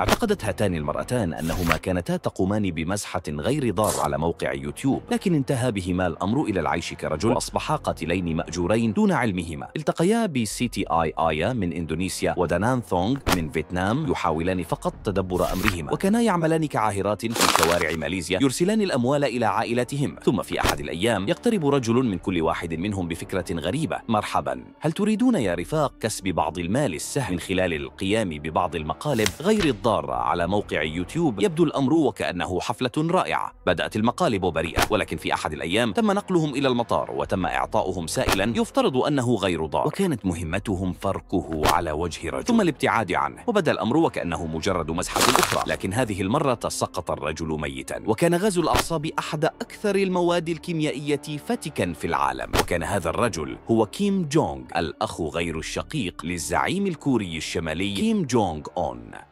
اعتقدت هاتان المرأتان أنهما كانتا تقومان بمزحة غير ضار على موقع يوتيوب لكن انتهى بهما الأمر إلى العيش كرجل وأصبحا قاتلين مأجورين دون علمهما التقيا تي آي آيا من إندونيسيا ودانان ثونغ من فيتنام يحاولان فقط تدبر أمرهما وكانا يعملان كعاهرات في شوارع ماليزيا يرسلان الأموال إلى عائلاتهم ثم في أحد الأيام يقترب رجل من كل واحد منهم بفكرة غريبة مرحبا هل تريدون يا رفاق كسب بعض المال السهل من خلال القيام ببعض المقالب غير الضار الضارة على موقع يوتيوب يبدو الأمر وكأنه حفلة رائعة بدأت المقالب بريئة ولكن في أحد الأيام تم نقلهم إلى المطار وتم إعطاؤهم سائلا يفترض أنه غير ضار وكانت مهمتهم فركه على وجه رجل ثم الابتعاد عنه وبدا الأمر وكأنه مجرد مزحة أخرى لكن هذه المرة تسقط الرجل ميتا وكان غاز الأعصاب أحد أكثر المواد الكيميائية فتكا في العالم وكان هذا الرجل هو كيم جونغ الأخ غير الشقيق للزعيم الكوري الشمالي كيم جونغ أون